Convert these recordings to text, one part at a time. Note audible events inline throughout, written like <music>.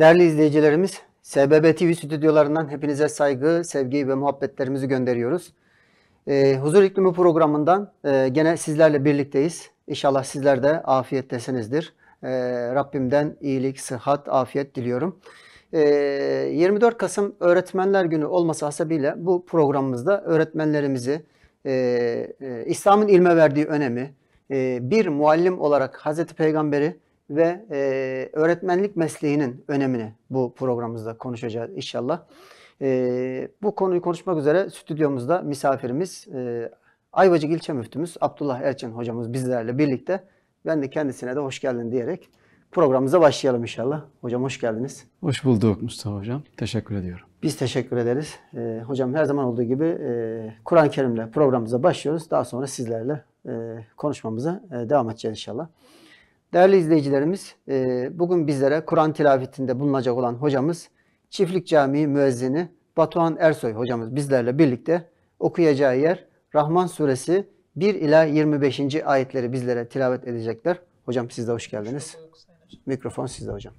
Değerli izleyicilerimiz, SBB TV stüdyolarından hepinize saygı, sevgi ve muhabbetlerimizi gönderiyoruz. Ee, Huzur iklimi programından e, gene sizlerle birlikteyiz. İnşallah sizler de afiyettesinizdir. Ee, Rabbimden iyilik, sıhhat, afiyet diliyorum. Ee, 24 Kasım Öğretmenler Günü olması hasebiyle bu programımızda öğretmenlerimizi, e, e, İslam'ın ilme verdiği önemi, e, bir muallim olarak Hazreti Peygamber'i, ve e, öğretmenlik mesleğinin önemini bu programımızda konuşacağız inşallah. E, bu konuyu konuşmak üzere stüdyomuzda misafirimiz e, Ayvacık ilçe müftümüz Abdullah Erçin hocamız bizlerle birlikte. Ben de kendisine de hoş geldin diyerek programımıza başlayalım inşallah. Hocam hoş geldiniz. Hoş bulduk Mustafa Hocam. Teşekkür ediyorum. Biz teşekkür ederiz. E, hocam her zaman olduğu gibi e, Kur'an-ı Kerim'le programımıza başlıyoruz. Daha sonra sizlerle e, konuşmamıza e, devam edeceğiz inşallah. Değerli izleyicilerimiz, e, bugün bizlere Kur'an tilavetinde bulunacak olan hocamız, Çiftlik Camii müezzini Batuhan Ersoy hocamız bizlerle birlikte okuyacağı yer Rahman Suresi 1 ila 25. ayetleri bizlere tilavet edecekler. Hocam siz de hoş geldiniz. Mikrofon sizde hocam.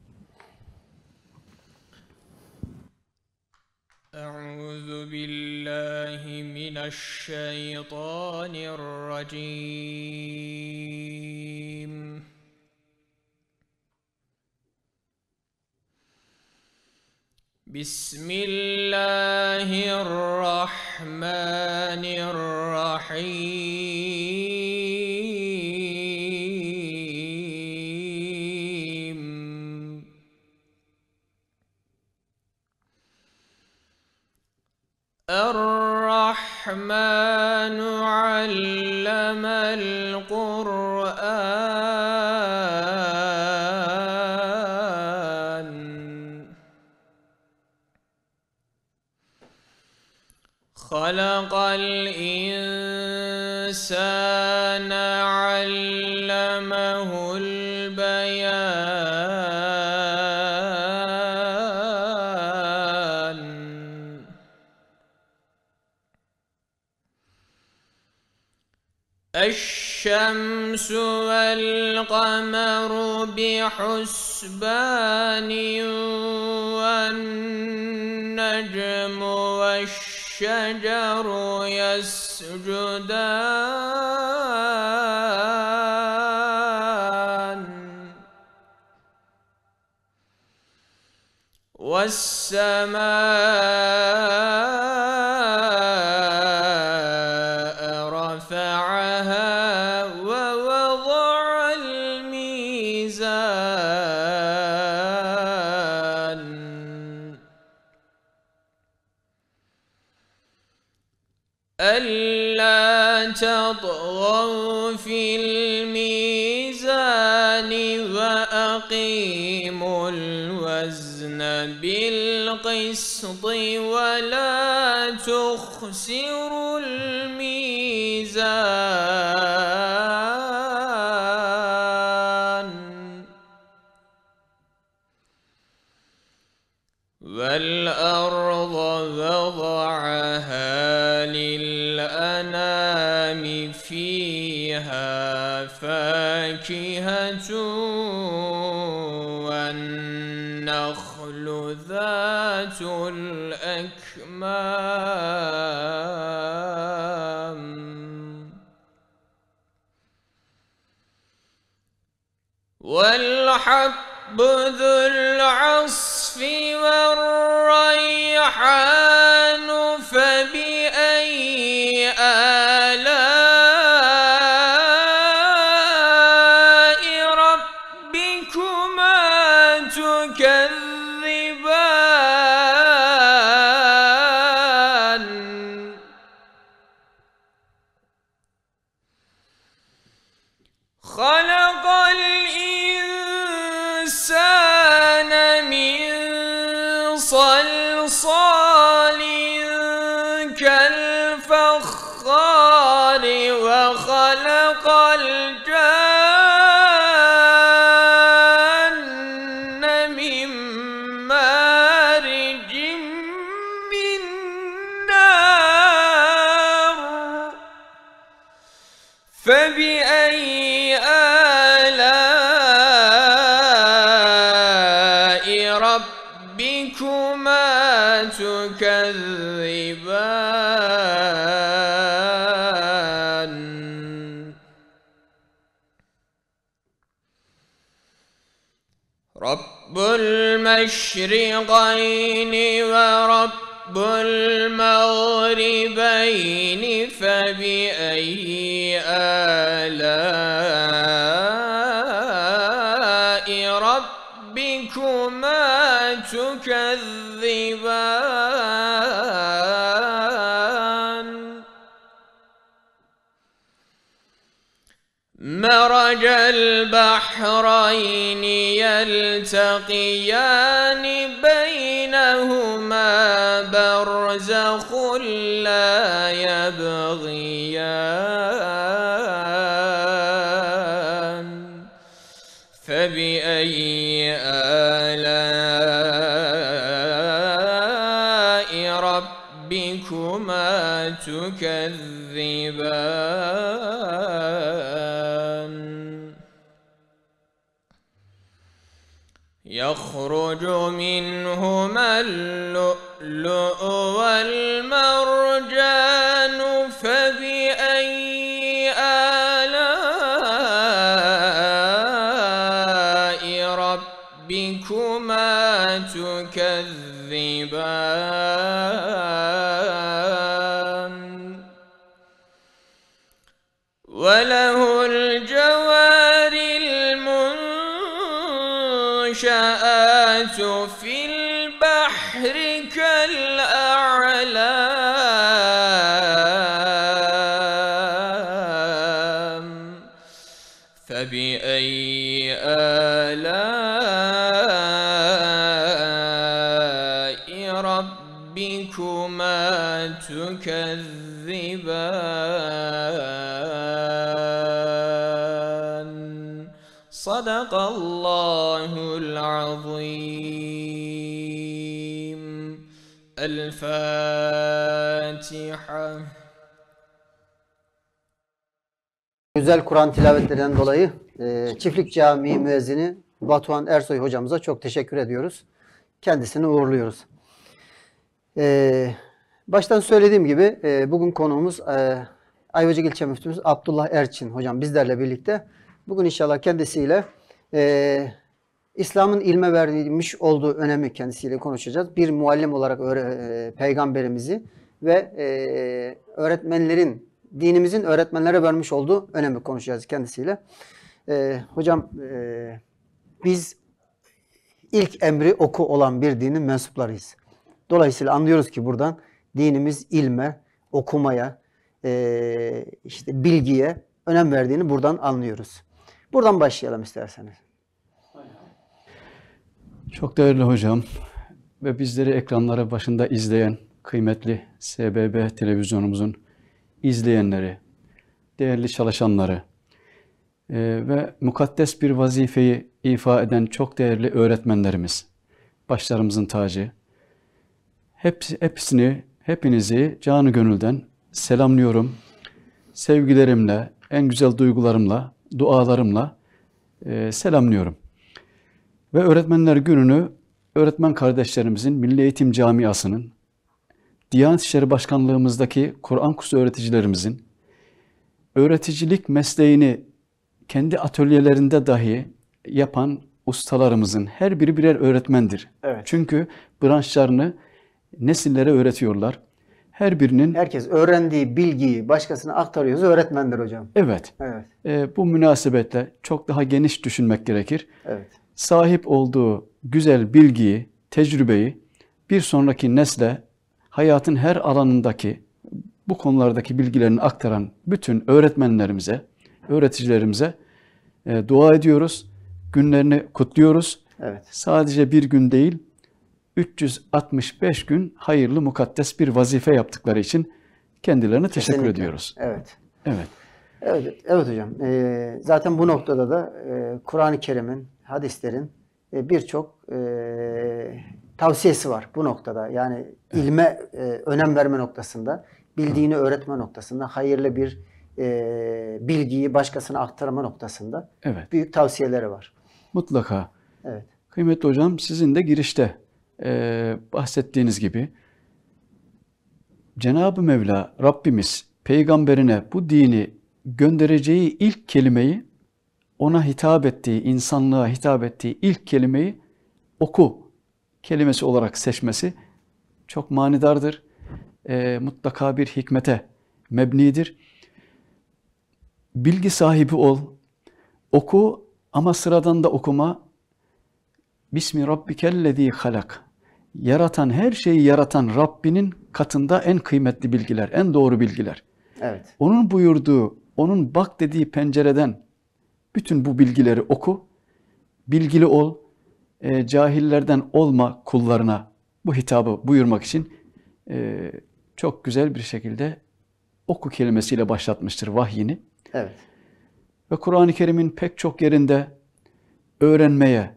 أعوذ بالله من الشيطان الرجيم بسم الله الرحمن الرحيم الرحمن علم القرآن خلق الإنسان علمه البيان الشمس والقمر بحسبان الشجر يسجدان والسماء القسط ولا تخسر الميزان والأرض وضعها للأنام فيها فاكهة الأكمام والحب ذو العصف والريحان الإنسان المشرقين ورب المغربين فبأي مرج البحرين يلتقيان بينهما برزخ لا يبغيان فبأي آلاء ربكما تكذبان يخرج منهما اللؤلؤ والمرجان ربك الأعلى فبأي آلاء ربكما Güzel Kur'an tilavetlerinden dolayı e, Çiftlik Camii müezzini Batuhan Ersoy hocamıza çok teşekkür ediyoruz. Kendisini uğurluyoruz. E, baştan söylediğim gibi e, bugün konuğumuz e, Ayvacık İlçe Müftümüz Abdullah Erçin hocam bizlerle birlikte. Bugün inşallah kendisiyle e, İslam'ın ilme verilmiş olduğu önemi kendisiyle konuşacağız. Bir muallim olarak öğre, e, peygamberimizi, ve e, öğretmenlerin, dinimizin öğretmenlere vermiş olduğu önemli konuşacağız kendisiyle. E, hocam e, biz ilk emri oku olan bir dinin mensuplarıyız. Dolayısıyla anlıyoruz ki buradan dinimiz ilme, okumaya, e, işte bilgiye önem verdiğini buradan anlıyoruz. Buradan başlayalım isterseniz. Çok değerli hocam ve bizleri ekranlara başında izleyen kıymetli SBB televizyonumuzun izleyenleri, değerli çalışanları e, ve mukaddes bir vazifeyi ifa eden çok değerli öğretmenlerimiz, başlarımızın tacı, hepsi, hepsini, hepinizi canı gönülden selamlıyorum. Sevgilerimle, en güzel duygularımla, dualarımla e, selamlıyorum. Ve Öğretmenler Günü'nü öğretmen kardeşlerimizin Milli Eğitim Camiası'nın Diyanet İşleri Başkanlığımızdaki Kur'an kursu öğreticilerimizin öğreticilik mesleğini kendi atölyelerinde dahi yapan ustalarımızın her biri birer öğretmendir. Evet. Çünkü branşlarını nesillere öğretiyorlar. Her birinin herkes öğrendiği bilgiyi başkasına aktarıyoruz öğretmendir hocam. Evet. Evet. E, bu münasebetle çok daha geniş düşünmek gerekir. Evet. Sahip olduğu güzel bilgiyi, tecrübeyi bir sonraki nesle hayatın her alanındaki bu konulardaki bilgilerini aktaran bütün öğretmenlerimize, öğreticilerimize e, dua ediyoruz. Günlerini kutluyoruz. Evet. Sadece bir gün değil, 365 gün hayırlı mukaddes bir vazife yaptıkları için kendilerine Kesinlikle. teşekkür ediyoruz. Evet. Evet. Evet, evet hocam. E, zaten bu noktada da e, Kur'an-ı Kerim'in, hadislerin e, birçok e, tavsiyesi var bu noktada. Yani ilme e, önem verme noktasında, bildiğini öğretme noktasında, hayırlı bir e, bilgiyi başkasına aktarma noktasında evet. büyük tavsiyeleri var. Mutlaka. Evet. Kıymetli hocam sizin de girişte e, bahsettiğiniz gibi Cenab-ı Mevla Rabbimiz peygamberine bu dini göndereceği ilk kelimeyi ona hitap ettiği, insanlığa hitap ettiği ilk kelimeyi oku kelimesi olarak seçmesi çok manidardır. E, mutlaka bir hikmete mebnidir. Bilgi sahibi ol, oku ama sıradan da okuma. Bismi Rabbikellezî halak. Yaratan her şeyi yaratan Rabbinin katında en kıymetli bilgiler, en doğru bilgiler. Evet. Onun buyurduğu, onun bak dediği pencereden bütün bu bilgileri oku, bilgili ol, e, cahillerden olma kullarına bu hitabı buyurmak için e, çok güzel bir şekilde oku kelimesiyle başlatmıştır vahyini. Evet. Ve Kur'an-ı Kerim'in pek çok yerinde öğrenmeye,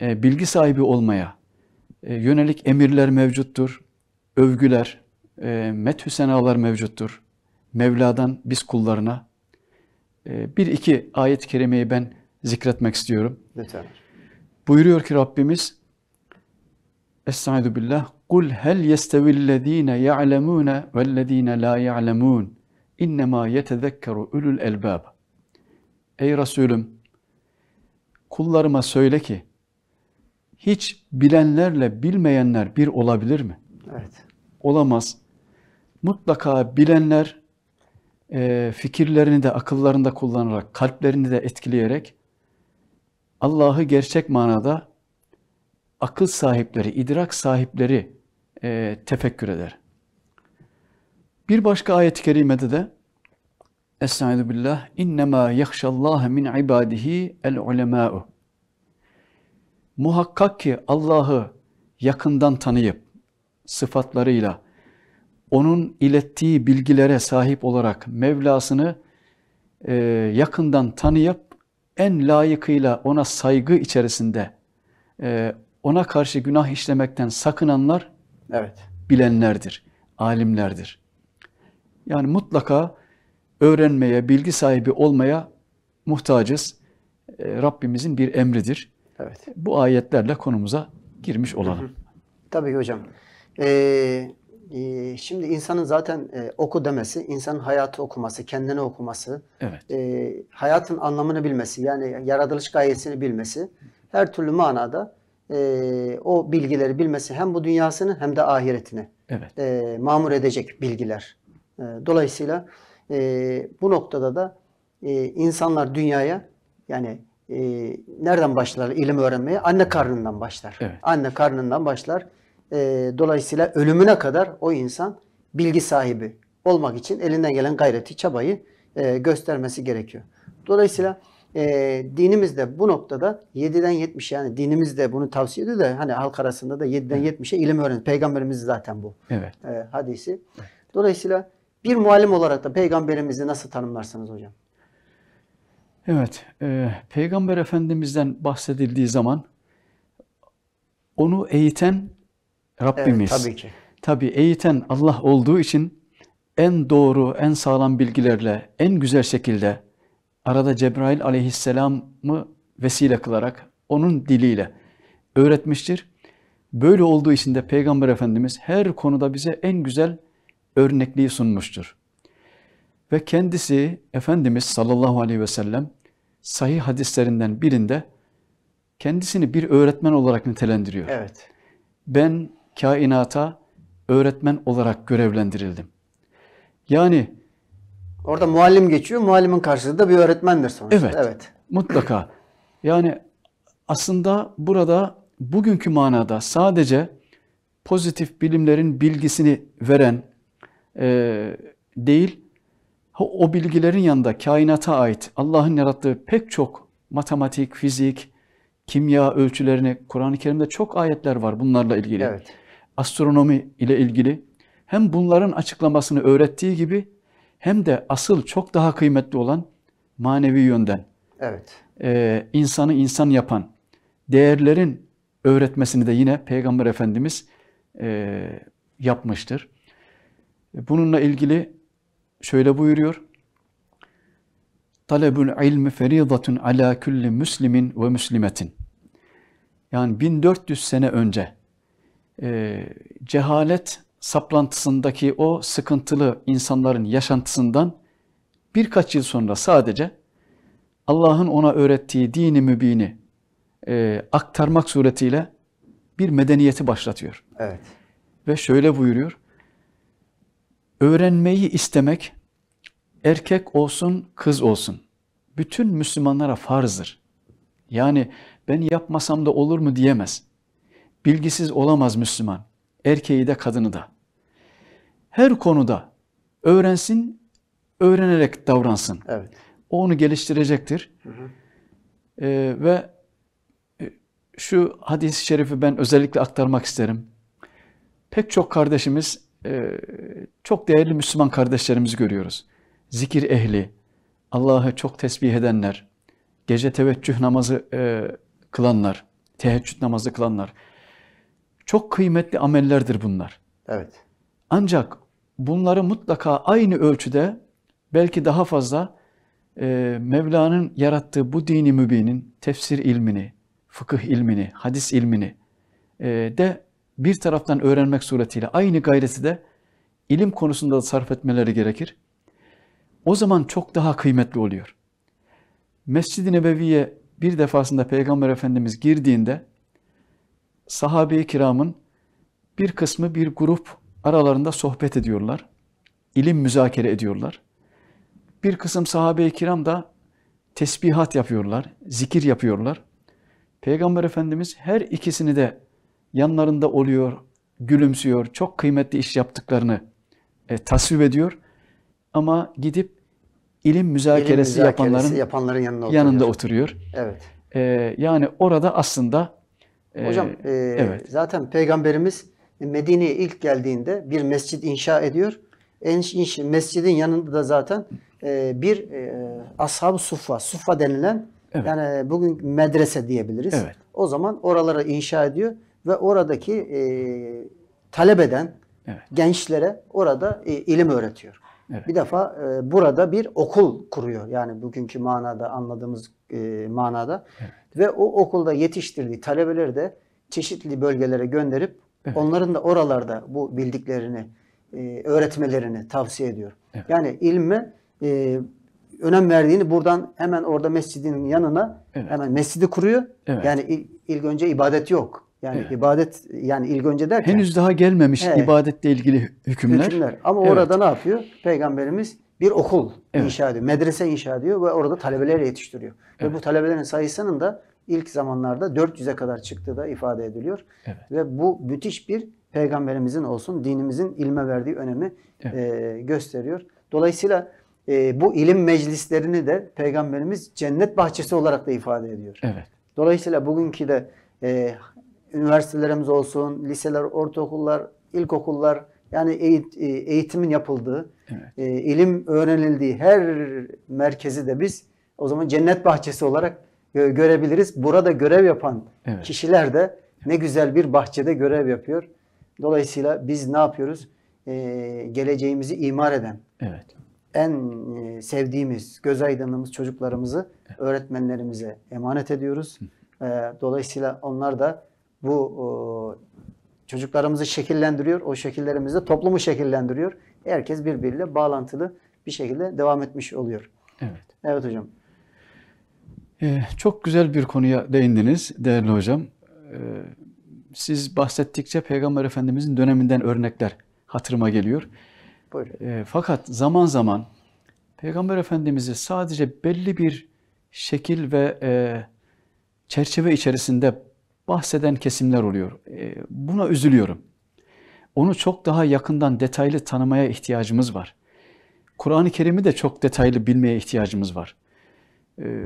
e, bilgi sahibi olmaya e, yönelik emirler mevcuttur, övgüler, e, methü senalar mevcuttur. Mevla'dan biz kullarına. E, bir iki ayet-i kerimeyi ben zikretmek istiyorum. Lütfen. Buyuruyor ki Rabbimiz Estaizu billah Kul hel yestevillezine ya'lemune vellezine la ya'lemun innema yetezekkeru ulul elbab Ey Resulüm kullarıma söyle ki hiç bilenlerle bilmeyenler bir olabilir mi? Evet. Olamaz. Mutlaka bilenler e, fikirlerini de akıllarında kullanarak, kalplerini de etkileyerek Allah'ı gerçek manada akıl sahipleri, idrak sahipleri e, tefekkür eder. Bir başka ayet-i kerimede de Estaizu billah innema yahşallaha min ibadihi el ulema'u Muhakkak ki Allah'ı yakından tanıyıp sıfatlarıyla onun ilettiği bilgilere sahip olarak Mevlasını e, yakından tanıyıp en layıkıyla ona saygı içerisinde e, ona karşı günah işlemekten sakınanlar evet. bilenlerdir, alimlerdir. Yani mutlaka öğrenmeye, bilgi sahibi olmaya muhtacız. E, Rabbimizin bir emridir. Evet. Bu ayetlerle konumuza girmiş olalım. Hı hı. Tabii ki hocam. Ee, şimdi insanın zaten e, oku demesi, insanın hayatı okuması, kendini okuması, evet. e, hayatın anlamını bilmesi, yani yaratılış gayesini bilmesi, her türlü manada e, o bilgileri bilmesi hem bu dünyasını hem de ahiretini evet. e, mamur edecek bilgiler. E, dolayısıyla e, bu noktada da e, insanlar dünyaya yani e, nereden başlar ilim öğrenmeye? Anne karnından başlar. Evet. Anne karnından başlar. E, dolayısıyla ölümüne kadar o insan bilgi sahibi olmak için elinden gelen gayreti, çabayı e, göstermesi gerekiyor. Dolayısıyla e, dinimiz bu noktada 7'den 70 yani dinimizde bunu tavsiye ediyor da hani halk arasında da 7'den evet. 70'e ilim öğren. Peygamberimiz zaten bu evet. e, hadisi. Dolayısıyla bir muallim olarak da peygamberimizi nasıl tanımlarsınız hocam? Evet, e, Peygamber Efendimiz'den bahsedildiği zaman onu eğiten Rabbimiz. Evet, tabii ki. Tabii eğiten Allah olduğu için en doğru, en sağlam bilgilerle, en güzel şekilde arada Cebrail aleyhisselamı vesile kılarak onun diliyle öğretmiştir. Böyle olduğu için de Peygamber Efendimiz her konuda bize en güzel örnekliği sunmuştur. Ve kendisi Efendimiz sallallahu aleyhi ve sellem sahih hadislerinden birinde kendisini bir öğretmen olarak nitelendiriyor. Evet. Ben kainata öğretmen olarak görevlendirildim. Yani orada muallim geçiyor. Muallimin karşılığı da bir öğretmendir sonuçta. Evet. Evet. Mutlaka. Yani aslında burada bugünkü manada sadece pozitif bilimlerin bilgisini veren e, değil, o bilgilerin yanında kainata ait Allah'ın yarattığı pek çok matematik, fizik, kimya ölçülerini Kur'an-ı Kerim'de çok ayetler var bunlarla ilgili. Evet astronomi ile ilgili hem bunların açıklamasını öğrettiği gibi hem de asıl çok daha kıymetli olan manevi yönden evet. e, insanı insan yapan değerlerin öğretmesini de yine Peygamber Efendimiz e, yapmıştır. Bununla ilgili şöyle buyuruyor. Talebül ilmi feridatun ala kulli müslimin ve müslimetin. Yani 1400 sene önce e, cehalet saplantısındaki o sıkıntılı insanların yaşantısından birkaç yıl sonra sadece Allah'ın ona öğrettiği dini mübini e, aktarmak suretiyle bir medeniyeti başlatıyor. Evet. Ve şöyle buyuruyor. Öğrenmeyi istemek erkek olsun kız olsun bütün Müslümanlara farzdır. Yani ben yapmasam da olur mu diyemez. Bilgisiz olamaz Müslüman. Erkeği de kadını da. Her konuda öğrensin, öğrenerek davransın. Evet. O onu geliştirecektir. Hı hı. Ee, ve e, şu hadis-i şerifi ben özellikle aktarmak isterim. Pek çok kardeşimiz, e, çok değerli Müslüman kardeşlerimizi görüyoruz. Zikir ehli, Allah'ı çok tesbih edenler, gece teveccüh namazı e, kılanlar, teheccüd namazı kılanlar, çok kıymetli amellerdir bunlar. Evet. Ancak bunları mutlaka aynı ölçüde belki daha fazla e, Mevla'nın yarattığı bu dini mübinin tefsir ilmini, fıkıh ilmini, hadis ilmini e, de bir taraftan öğrenmek suretiyle aynı gayreti de ilim konusunda da sarf etmeleri gerekir. O zaman çok daha kıymetli oluyor. Mescid-i Nebevi'ye bir defasında Peygamber Efendimiz girdiğinde sahabe-i kiramın bir kısmı bir grup aralarında sohbet ediyorlar. İlim müzakere ediyorlar. Bir kısım sahabe-i kiram da tesbihat yapıyorlar, zikir yapıyorlar. Peygamber Efendimiz her ikisini de yanlarında oluyor, gülümsüyor, çok kıymetli iş yaptıklarını e, tasvip ediyor. Ama gidip ilim müzakeresi, ilim müzakeresi yapanların, yapanların yanında oturuyor. Yanında oturuyor. Evet. E, yani orada aslında Hocam ee, e, evet. zaten peygamberimiz Medine'ye ilk geldiğinde bir mescit inşa ediyor. En, mescidin yanında da zaten e, bir e, ashab suffa, suffa denilen evet. yani bugün medrese diyebiliriz. Evet. O zaman oralara inşa ediyor ve oradaki e, talep eden evet. gençlere orada e, ilim öğretiyor. Evet. Bir defa e, burada bir okul kuruyor. Yani bugünkü manada anladığımız e, manada. Evet ve o okulda yetiştirdiği talebeleri de çeşitli bölgelere gönderip evet. onların da oralarda bu bildiklerini e, öğretmelerini tavsiye ediyor. Evet. Yani ilme e, önem verdiğini buradan hemen orada mescidin yanına evet. hemen mescidi kuruyor. Evet. Yani il, ilk önce ibadet yok. Yani evet. ibadet yani ilk önce derken henüz daha gelmemiş evet. ibadetle ilgili hükümler. Hükümler. Ama evet. orada ne yapıyor? Peygamberimiz bir okul evet. inşa ediyor. Medrese inşa ediyor ve orada talebeler yetiştiriyor. Evet. Ve bu talebelerin sayısının da ilk zamanlarda 400'e kadar çıktığı da ifade ediliyor. Evet. Ve bu müthiş bir peygamberimizin olsun dinimizin ilme verdiği önemi evet. e, gösteriyor. Dolayısıyla e, bu ilim meclislerini de peygamberimiz cennet bahçesi olarak da ifade ediyor. Evet. Dolayısıyla bugünkü de e, üniversitelerimiz olsun, liseler, ortaokullar, ilkokullar, yani eğit, e, eğitimin yapıldığı, evet. E, ilim öğrenildiği her merkezi de biz o zaman cennet bahçesi olarak görebiliriz. Burada görev yapan evet. kişiler de ne güzel bir bahçede görev yapıyor. Dolayısıyla biz ne yapıyoruz? Ee, geleceğimizi imar eden, evet. en e, sevdiğimiz, göz aydınlığımız çocuklarımızı evet. öğretmenlerimize emanet ediyoruz. Ee, dolayısıyla onlar da bu Çocuklarımızı şekillendiriyor. O şekillerimiz de toplumu şekillendiriyor. Herkes birbiriyle bağlantılı bir şekilde devam etmiş oluyor. Evet. Evet hocam. Ee, çok güzel bir konuya değindiniz değerli hocam. Ee, siz bahsettikçe Peygamber Efendimizin döneminden örnekler hatırıma geliyor. Buyurun. E, fakat zaman zaman Peygamber Efendimiz'i sadece belli bir şekil ve e, çerçeve içerisinde bahseden kesimler oluyor. Ee, buna üzülüyorum. Onu çok daha yakından detaylı tanımaya ihtiyacımız var. Kur'an-ı Kerim'i de çok detaylı bilmeye ihtiyacımız var. Ee,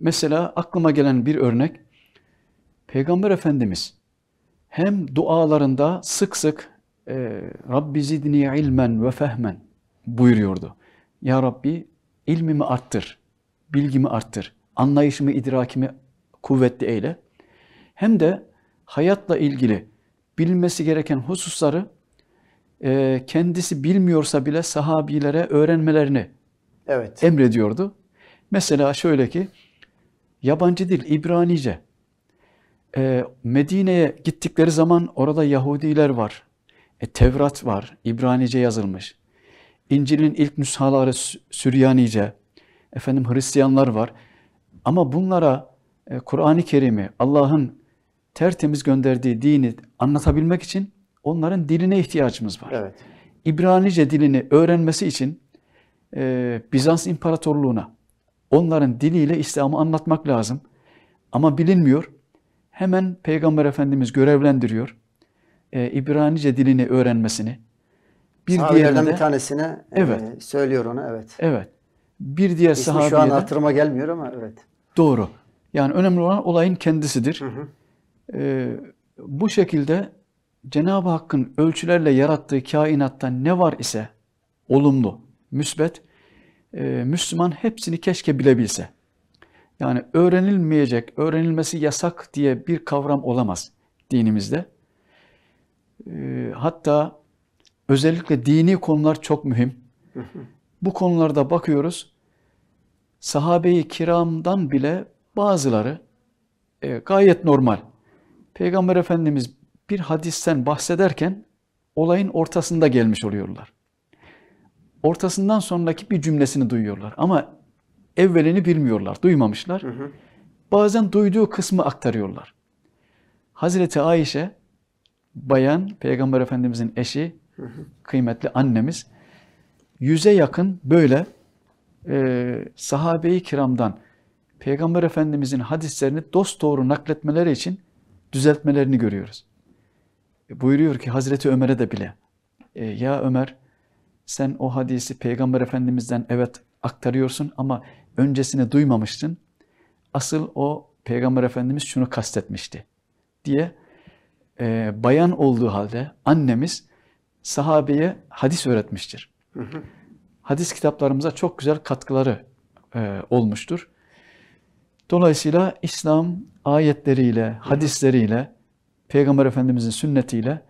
mesela aklıma gelen bir örnek, Peygamber Efendimiz hem dualarında sık sık ee, Rabbi zidni ilmen ve fehmen buyuruyordu. Ya Rabbi ilmimi arttır, bilgimi arttır, anlayışımı, idrakimi kuvvetli eyle hem de hayatla ilgili bilinmesi gereken hususları e, kendisi bilmiyorsa bile sahabilere öğrenmelerini evet. emrediyordu. Mesela şöyle ki yabancı dil İbranice. E, Medine'ye gittikleri zaman orada Yahudiler var. E, Tevrat var. İbranice yazılmış. İncil'in ilk nüshaları Süryanice. Efendim Hristiyanlar var. Ama bunlara e, Kur'an-ı Kerim'i, Allah'ın tertemiz gönderdiği dini anlatabilmek için onların diline ihtiyacımız var. Evet. İbranice dilini öğrenmesi için e, Bizans İmparatorluğu'na onların diliyle İslam'ı anlatmak lazım. Ama bilinmiyor. Hemen Peygamber Efendimiz görevlendiriyor. E, İbranice dilini öğrenmesini. Bir Sahabelerden bir tanesine e, evet. e, söylüyor onu. Evet. Evet. Bir diğer sahabeye şu an hatırıma gelmiyor ama evet. Doğru. Yani önemli olan olayın kendisidir. Hı hı e, bu şekilde Cenab-ı Hakk'ın ölçülerle yarattığı kainatta ne var ise olumlu, müsbet, e, Müslüman hepsini keşke bilebilse. Yani öğrenilmeyecek, öğrenilmesi yasak diye bir kavram olamaz dinimizde. E, hatta özellikle dini konular çok mühim. <laughs> Bu konularda bakıyoruz, sahabeyi kiramdan bile bazıları e, gayet normal Peygamber Efendimiz bir hadisten bahsederken olayın ortasında gelmiş oluyorlar. Ortasından sonraki bir cümlesini duyuyorlar ama evvelini bilmiyorlar, duymamışlar. Hı hı. Bazen duyduğu kısmı aktarıyorlar. Hazreti Ayşe, bayan, Peygamber Efendimizin eşi, hı hı. kıymetli annemiz, yüze yakın böyle e, sahabe kiramdan Peygamber Efendimizin hadislerini dosdoğru nakletmeleri için düzeltmelerini görüyoruz. E, buyuruyor ki Hazreti Ömer'e de bile e, ya Ömer sen o hadisi Peygamber Efendimiz'den evet aktarıyorsun ama öncesini duymamıştın. Asıl o Peygamber Efendimiz şunu kastetmişti diye e, bayan olduğu halde annemiz sahabeye hadis öğretmiştir. Hı hı. Hadis kitaplarımıza çok güzel katkıları e, olmuştur. Dolayısıyla İslam ayetleriyle, hadisleriyle, Peygamber Efendimizin sünnetiyle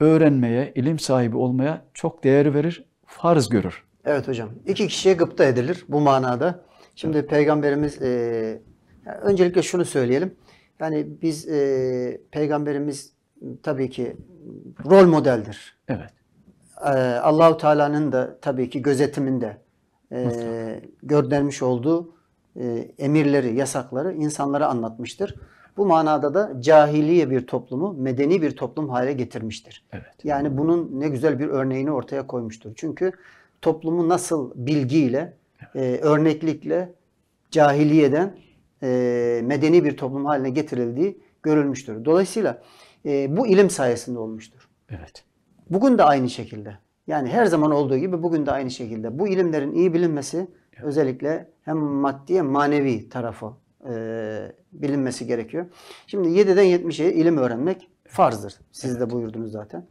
öğrenmeye, ilim sahibi olmaya çok değer verir, farz görür. Evet hocam. İki kişiye gıpta edilir bu manada. Şimdi evet. peygamberimiz e, öncelikle şunu söyleyelim. Yani biz e, peygamberimiz tabii ki rol modeldir. Evet. E, Allahu Teala'nın da tabii ki gözetiminde e, göndermiş olduğu e, emirleri, yasakları insanlara anlatmıştır. Bu manada da cahiliye bir toplumu medeni bir toplum hale getirmiştir. Evet. Yani bunun ne güzel bir örneğini ortaya koymuştur. Çünkü toplumu nasıl bilgiyle, evet. e, örneklikle cahiliyeden e, medeni bir toplum haline getirildiği görülmüştür. Dolayısıyla e, bu ilim sayesinde olmuştur. Evet. Bugün de aynı şekilde. Yani her zaman olduğu gibi bugün de aynı şekilde. Bu ilimlerin iyi bilinmesi özellikle hem maddi hem manevi tarafı e, bilinmesi gerekiyor. Şimdi 7'den 70'e ilim öğrenmek farzdır. Siz evet. de buyurdunuz zaten.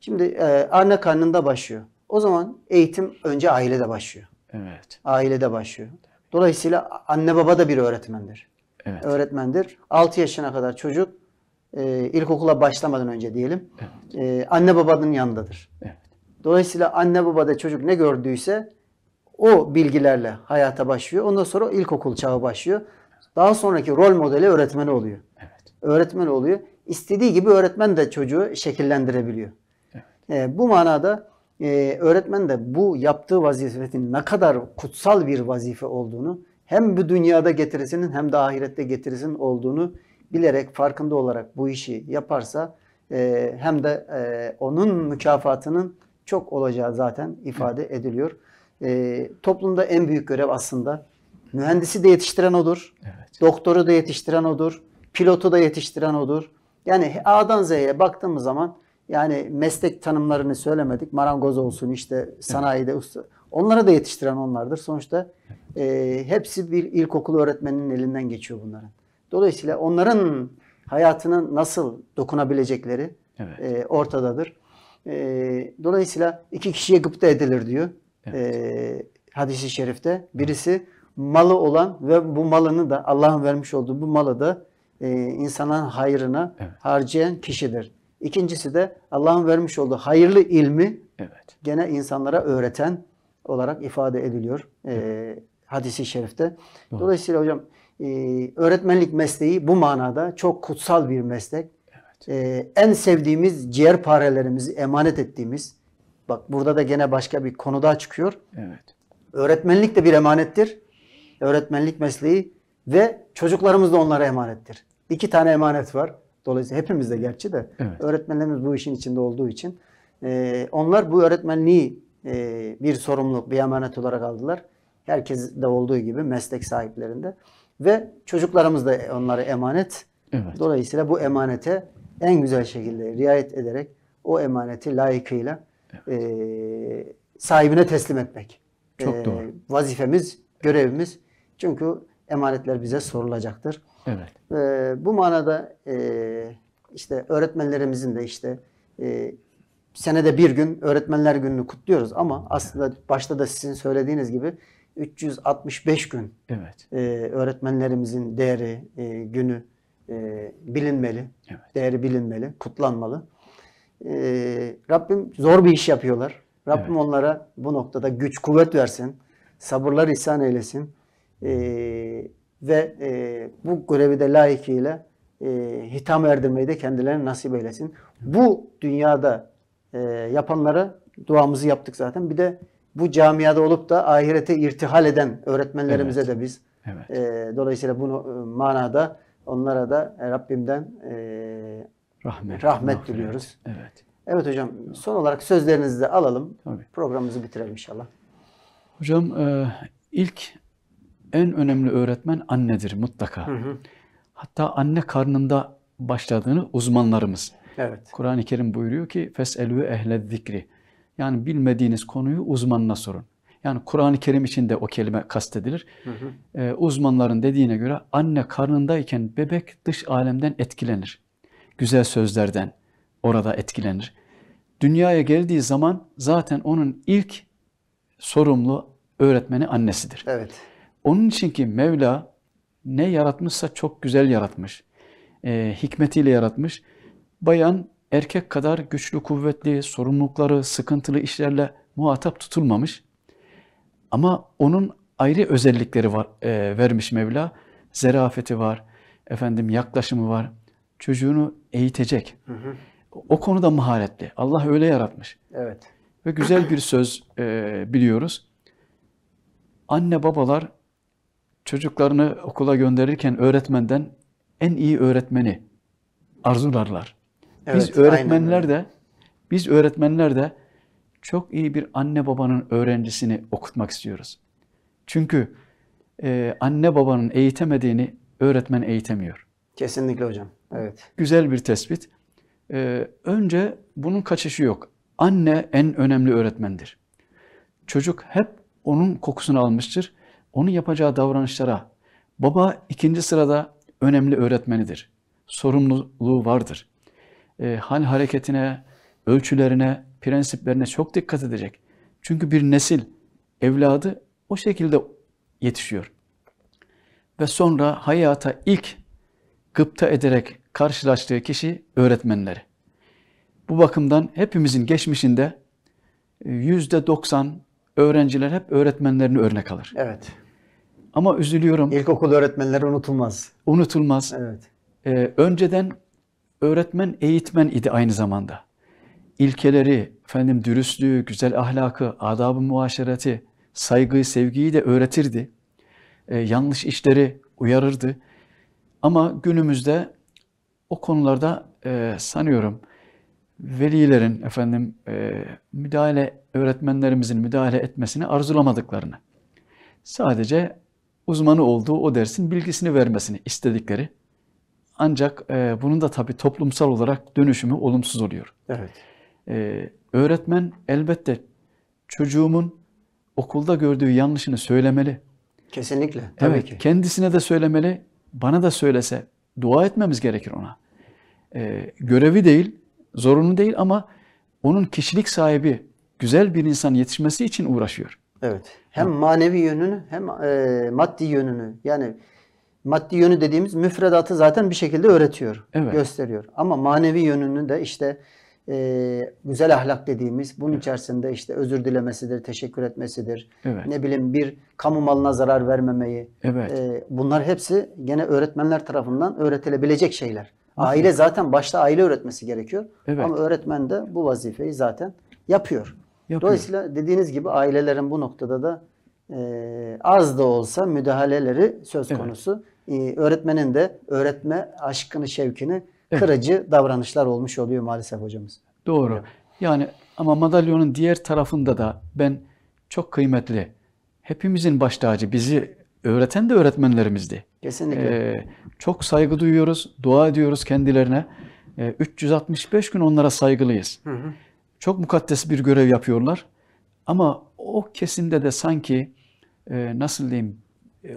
Şimdi e, anne karnında başlıyor. O zaman eğitim önce ailede başlıyor. Evet. Ailede başlıyor. Dolayısıyla anne baba da bir öğretmendir. Evet. Öğretmendir. 6 yaşına kadar çocuk e, ilkokula başlamadan önce diyelim evet. e, anne babanın yanındadır. Evet. Dolayısıyla anne baba da çocuk ne gördüyse o bilgilerle hayata başlıyor. Ondan sonra ilkokul çağı başlıyor. Daha sonraki rol modeli öğretmeni oluyor. Evet. Öğretmen oluyor. İstediği gibi öğretmen de çocuğu şekillendirebiliyor. Evet. E, bu manada e, öğretmen de bu yaptığı vazifenin ne kadar kutsal bir vazife olduğunu hem bu dünyada getirisinin hem de ahirette getirisinin olduğunu bilerek farkında olarak bu işi yaparsa e, hem de e, onun mükafatının çok olacağı zaten ifade ediliyor. E, toplumda en büyük görev aslında mühendisi de yetiştiren odur. Evet. Doktoru da yetiştiren odur. Pilotu da yetiştiren odur. Yani A'dan Z'ye baktığımız zaman yani meslek tanımlarını söylemedik. Marangoz olsun işte sanayide evet. usta. Onlara da yetiştiren onlardır. Sonuçta e, hepsi bir ilkokul öğretmeninin elinden geçiyor bunların. Dolayısıyla onların hayatına nasıl dokunabilecekleri evet. e, ortadadır. E, dolayısıyla iki kişiye gıpta edilir diyor. Evet. E, hadisi şerifte. Birisi malı olan ve bu malını da Allah'ın vermiş olduğu bu malı da e, insanın hayrına evet. harcayan kişidir. İkincisi de Allah'ın vermiş olduğu hayırlı ilmi evet. gene insanlara öğreten olarak ifade ediliyor e, hadisi şerifte. Doğru. Dolayısıyla hocam e, öğretmenlik mesleği bu manada çok kutsal bir meslek. Evet. E, en sevdiğimiz ciğer parelerimizi emanet ettiğimiz, Bak burada da gene başka bir konuda çıkıyor. Evet. Öğretmenlik de bir emanettir. Öğretmenlik mesleği ve çocuklarımız da onlara emanettir. İki tane emanet var. Dolayısıyla hepimizde gerçi de evet. öğretmenlerimiz bu işin içinde olduğu için e, onlar bu öğretmenliği e, bir sorumluluk, bir emanet olarak aldılar. Herkes de olduğu gibi meslek sahiplerinde ve çocuklarımız da onlara emanet. Evet. Dolayısıyla bu emanete en güzel şekilde riayet ederek o emaneti layıkıyla evet. e, sahibine teslim etmek. Çok e, doğru. Vazifemiz, görevimiz. Çünkü emanetler bize sorulacaktır. Evet. E, bu manada e, işte öğretmenlerimizin de işte e, senede bir gün öğretmenler gününü kutluyoruz ama aslında başta da sizin söylediğiniz gibi 365 gün evet. e, öğretmenlerimizin değeri, e, günü e, bilinmeli. Evet. Değeri bilinmeli, kutlanmalı. Ee, Rabbim zor bir iş yapıyorlar. Rabbim evet. onlara bu noktada güç, kuvvet versin. Sabırlar ihsan eylesin. E, ve e, bu görevi de layıkıyla e, hitam erdirmeyi de kendilerine nasip eylesin. Bu dünyada e, yapanlara duamızı yaptık zaten. Bir de bu camiada olup da ahirete irtihal eden öğretmenlerimize evet. de biz evet. e, dolayısıyla bunu e, manada onlara da Rabbimden e, rahmet, rahmet mahvet. diliyoruz. Evet. Evet hocam son olarak sözlerinizi de alalım. Tabii. Programımızı bitirelim inşallah. Hocam e, ilk en önemli öğretmen annedir mutlaka. Hı hı. Hatta anne karnında başladığını uzmanlarımız. Evet. Kur'an-ı Kerim buyuruyor ki feselü ehle zikri. Yani bilmediğiniz konuyu uzmanına sorun. Yani Kur'an-ı Kerim için de o kelime kastedilir. Hı hı. Ee, uzmanların dediğine göre anne karnındayken bebek dış alemden etkilenir güzel sözlerden orada etkilenir. Dünyaya geldiği zaman zaten onun ilk sorumlu öğretmeni annesidir. Evet. Onun için ki Mevla ne yaratmışsa çok güzel yaratmış. E, hikmetiyle yaratmış. Bayan erkek kadar güçlü, kuvvetli, sorumlulukları, sıkıntılı işlerle muhatap tutulmamış. Ama onun ayrı özellikleri var e, vermiş Mevla. Zerafeti var, efendim yaklaşımı var, çocuğunu eğitecek. Hı hı. O konuda maharetli. Allah öyle yaratmış. Evet. Ve güzel bir söz e, biliyoruz. Anne babalar çocuklarını okula gönderirken öğretmenden en iyi öğretmeni arzularlar. Evet, biz öğretmenler de biz öğretmenler de çok iyi bir anne babanın öğrencisini okutmak istiyoruz. Çünkü e, anne babanın eğitemediğini öğretmen eğitemiyor. Kesinlikle hocam. Evet. Güzel bir tespit. Ee, önce bunun kaçışı yok. Anne en önemli öğretmendir. Çocuk hep onun kokusunu almıştır. Onun yapacağı davranışlara baba ikinci sırada önemli öğretmenidir. Sorumluluğu vardır. Ee, hal hareketine, ölçülerine, prensiplerine çok dikkat edecek. Çünkü bir nesil evladı o şekilde yetişiyor. Ve sonra hayata ilk gıpta ederek karşılaştığı kişi öğretmenleri. Bu bakımdan hepimizin geçmişinde e, yüzde doksan öğrenciler hep öğretmenlerini örnek alır. Evet. Ama üzülüyorum. İlkokul öğretmenleri unutulmaz. Unutulmaz. Evet. Ee, önceden öğretmen eğitmen idi aynı zamanda. İlkeleri, efendim dürüstlüğü, güzel ahlakı, adab-ı muaşereti, saygıyı, sevgiyi de öğretirdi. Ee, yanlış işleri uyarırdı. Ama günümüzde o konularda e, sanıyorum velilerin efendim e, müdahale öğretmenlerimizin müdahale etmesini arzulamadıklarını sadece uzmanı olduğu o dersin bilgisini vermesini istedikleri ancak e, bunun da tabii toplumsal olarak dönüşümü olumsuz oluyor. Evet. E, öğretmen elbette çocuğumun okulda gördüğü yanlışını söylemeli. Kesinlikle. Tabii evet, ki. Kendisine de söylemeli, bana da söylese Dua etmemiz gerekir ona. E, görevi değil, zorunlu değil ama onun kişilik sahibi, güzel bir insan yetişmesi için uğraşıyor. Evet. Hem manevi yönünü hem e, maddi yönünü yani maddi yönü dediğimiz müfredatı zaten bir şekilde öğretiyor, evet. gösteriyor. Ama manevi yönünü de işte e, güzel ahlak dediğimiz bunun evet. içerisinde işte özür dilemesidir, teşekkür etmesidir. Evet. Ne bileyim bir kamu malına zarar vermemeyi. Evet. E, bunlar hepsi gene öğretmenler tarafından öğretilebilecek şeyler. Aile zaten başta aile öğretmesi gerekiyor. Evet. Ama öğretmen de bu vazifeyi zaten yapıyor. yapıyor. Dolayısıyla dediğiniz gibi ailelerin bu noktada da e, az da olsa müdahaleleri söz konusu. evet. E, öğretmenin de öğretme aşkını, şevkini evet. kırıcı davranışlar olmuş oluyor maalesef hocamız. Doğru. Yani ama madalyonun diğer tarafında da ben çok kıymetli, hepimizin baş tacı, bizi öğreten de öğretmenlerimizdi. Kesinlikle. Ee, çok saygı duyuyoruz, dua ediyoruz kendilerine. Ee, 365 gün onlara saygılıyız. Hı hı. Çok mukaddes bir görev yapıyorlar. Ama o kesimde de sanki e, nasıl diyeyim e,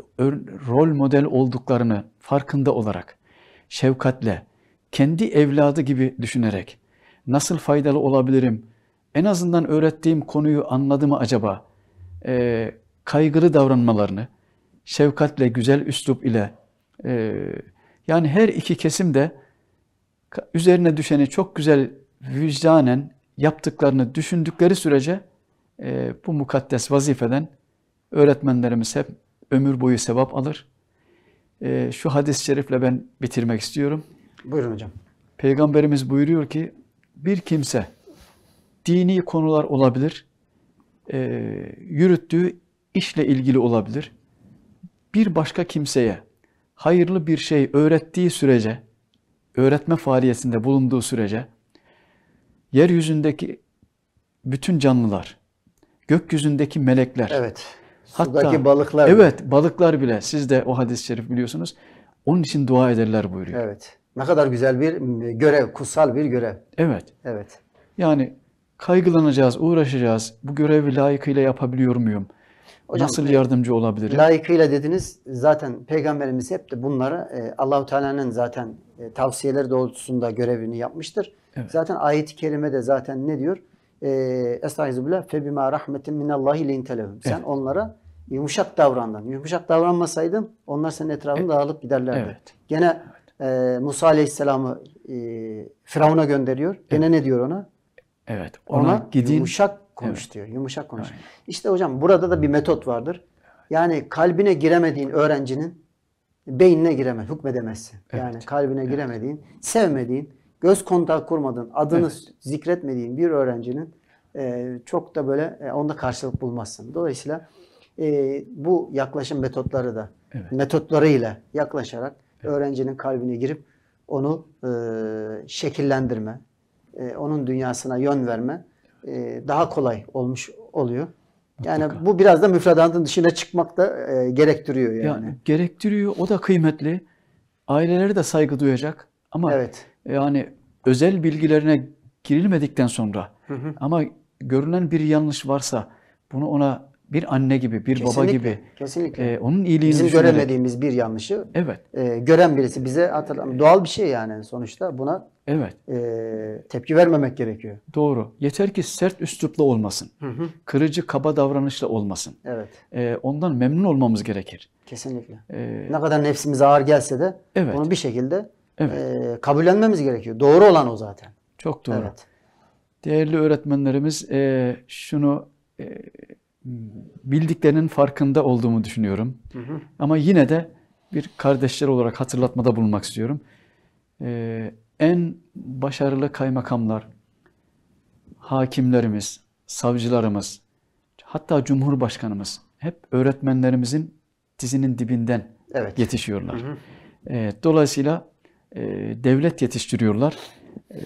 rol model olduklarını farkında olarak şefkatle, kendi evladı gibi düşünerek nasıl faydalı olabilirim? En azından öğrettiğim konuyu anladı mı acaba? E, kaygılı davranmalarını şefkatle, güzel üslup ile e, yani her iki kesim de üzerine düşeni çok güzel vicdanen yaptıklarını düşündükleri sürece e, bu mukaddes vazifeden öğretmenlerimiz hep ömür boyu sevap alır. E, şu hadis-i şerifle ben bitirmek istiyorum. Buyurun hocam. Peygamberimiz buyuruyor ki bir kimse dini konular olabilir, e, yürüttüğü işle ilgili olabilir. Bir başka kimseye hayırlı bir şey öğrettiği sürece, öğretme faaliyetinde bulunduğu sürece yeryüzündeki bütün canlılar, gökyüzündeki melekler, evet, hatta sudaki balıklar, evet balıklar bile siz de o hadis-i şerif biliyorsunuz. Onun için dua ederler buyuruyor. Evet. Ne kadar güzel bir görev, kutsal bir görev. Evet. Evet. Yani kaygılanacağız, uğraşacağız. Bu görevi layıkıyla yapabiliyor muyum? Hocam, Nasıl e, yardımcı olabilirim? Layıkıyla dediniz. Zaten Peygamberimiz hep de bunları e, Allahu Teala'nın zaten e, tavsiyeleri doğrultusunda görevini yapmıştır. Evet. Zaten ayet-i kerime de zaten ne diyor? E, Estağfirullah. Febima rahmetin minallahi lintelehum. Sen evet. onlara yumuşak davrandın. Yumuşak davranmasaydın onlar senin etrafını evet. dağılıp giderlerdi. Evet. Gene evet e, Musa Aleyhisselam'ı e, Firavun'a gönderiyor. Gene ne diyor ona? Evet. Ona, ona gidin. yumuşak konuş evet. diyor. Yumuşak konuş. Aynen. İşte hocam burada da bir metot vardır. Yani kalbine giremediğin öğrencinin beynine giremez, hükmedemezsin. Evet. Yani kalbine evet. giremediğin, sevmediğin, göz kontağı kurmadığın, adını evet. zikretmediğin bir öğrencinin e, çok da böyle e, onda karşılık bulmazsın. Dolayısıyla e, bu yaklaşım metotları da evet. metotlarıyla yaklaşarak öğrencinin kalbine girip onu e, şekillendirme, e, onun dünyasına yön verme e, daha kolay olmuş oluyor. Yani Mutlaka. bu biraz da müfredatın dışına çıkmak da e, gerektiriyor yani. yani. Gerektiriyor. O da kıymetli. Aileleri de saygı duyacak. Ama evet. yani özel bilgilerine girilmedikten sonra hı hı. ama görünen bir yanlış varsa bunu ona bir anne gibi, bir kesinlikle, baba gibi. Kesinlikle. E, onun iyiliğini Bizim düşünerek. göremediğimiz bir yanlışı evet. e, gören birisi bize hatırlam. Doğal bir şey yani sonuçta buna evet. e, tepki vermemek gerekiyor. Doğru. Yeter ki sert üslupla olmasın. Hı hı. Kırıcı, kaba davranışla olmasın. Evet. E, ondan memnun olmamız gerekir. Kesinlikle. E, ne kadar nefsimize ağır gelse de evet. onu bir şekilde evet. e, kabullenmemiz gerekiyor. Doğru olan o zaten. Çok doğru. Evet. Değerli öğretmenlerimiz e, şunu e, bildiklerinin farkında olduğumu düşünüyorum. Hı hı. Ama yine de bir kardeşler olarak hatırlatmada bulunmak istiyorum. Ee, en başarılı kaymakamlar, hakimlerimiz, savcılarımız, hatta cumhurbaşkanımız hep öğretmenlerimizin dizinin dibinden evet. yetişiyorlar. Hı hı. Ee, dolayısıyla e, devlet yetiştiriyorlar. Ee,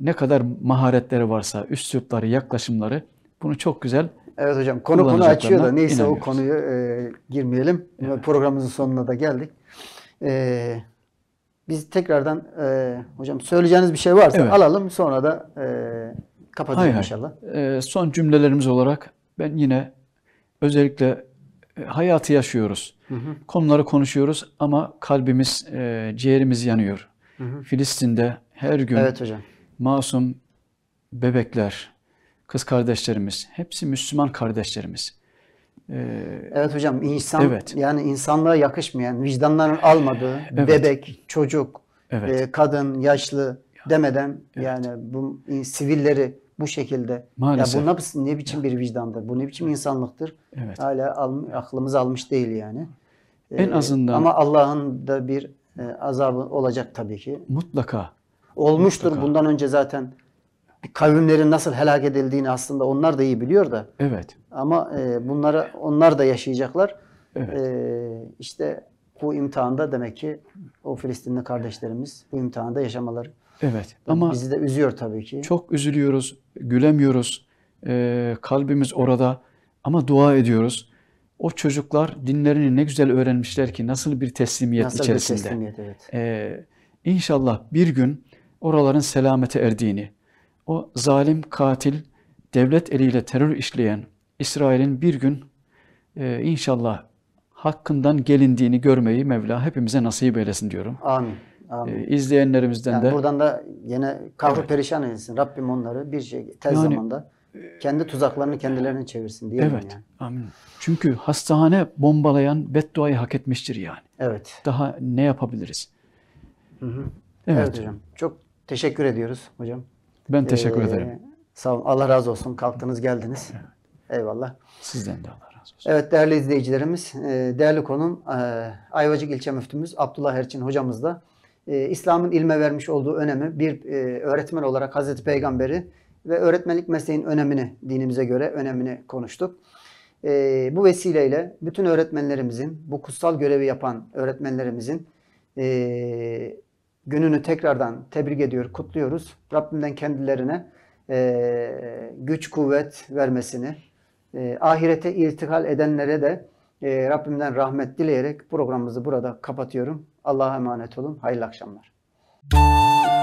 ne kadar maharetleri varsa, üslupları, yaklaşımları bunu çok güzel Evet hocam konu konu açıyor da neyse o konuyu e, girmeyelim. Evet. Programımızın sonuna da geldik. E, biz tekrardan e, hocam söyleyeceğiniz bir şey varsa evet. alalım sonra da e, kapatalım inşallah. Hay. E, son cümlelerimiz olarak ben yine özellikle e, hayatı yaşıyoruz. Hı hı. Konuları konuşuyoruz ama kalbimiz, e, ciğerimiz yanıyor. Hı hı. Filistin'de her gün evet hocam. masum bebekler, kız kardeşlerimiz, hepsi Müslüman kardeşlerimiz. Ee, evet hocam insan evet. yani insanlığa yakışmayan, vicdanların almadığı evet. bebek, çocuk, evet. e, kadın, yaşlı demeden evet. yani bu sivilleri bu şekilde Maalesef. ya bu nasıl ne biçim bir vicdandır? Bu ne biçim insanlıktır? Evet. Hala al, aklımız almış değil yani. Ee, en azından ama Allah'ın da bir e, azabı olacak tabii ki. Mutlaka. Olmuştur mutlaka. bundan önce zaten kavimlerin nasıl helak edildiğini aslında onlar da iyi biliyor da. Evet. Ama e, bunları onlar da yaşayacaklar. Evet. E, işte bu imtihanda demek ki o Filistinli kardeşlerimiz bu imtihanda yaşamaları. Evet. Ama bizi de üzüyor tabii ki. Çok üzülüyoruz, gülemiyoruz. E, kalbimiz orada ama dua ediyoruz. O çocuklar dinlerini ne güzel öğrenmişler ki nasıl bir teslimiyet nasıl içerisinde. Bir teslimiyet, evet. E, inşallah bir gün oraların selamete erdiğini, o zalim katil, devlet eliyle terör işleyen İsrail'in bir gün e, inşallah hakkından gelindiğini görmeyi Mevla hepimize nasip eylesin diyorum. Amin. Amin. E, izleyenlerimizden yani de. Buradan da yine kavru evet. perişan eylesin. Rabbim onları bir şey tez yani, zamanda e, kendi tuzaklarını kendilerine çevirsin diye. Evet. Yani. Amin. Çünkü hastane bombalayan bedduayı hak etmiştir yani. Evet. Daha ne yapabiliriz? Hı hı. Evet. evet hocam. Çok teşekkür ediyoruz hocam. Ben teşekkür ee, ederim. Sağ olun. Allah razı olsun. Kalktınız geldiniz. Evet. Eyvallah. Sizden de Allah razı olsun. Evet değerli izleyicilerimiz, e, değerli konum e, Ayvacık ilçe müftümüz Abdullah Erçin hocamızla e, İslam'ın ilme vermiş olduğu önemi bir öğretmen olarak Hazreti Peygamber'i ve öğretmenlik mesleğin önemini dinimize göre önemini konuştuk. Bu vesileyle bütün öğretmenlerimizin, bu kutsal görevi yapan öğretmenlerimizin gününü tekrardan tebrik ediyor, kutluyoruz. Rabbimden kendilerine e, güç, kuvvet vermesini, e, ahirete irtikal edenlere de e, Rabbimden rahmet dileyerek programımızı burada kapatıyorum. Allah'a emanet olun. Hayırlı akşamlar. Müzik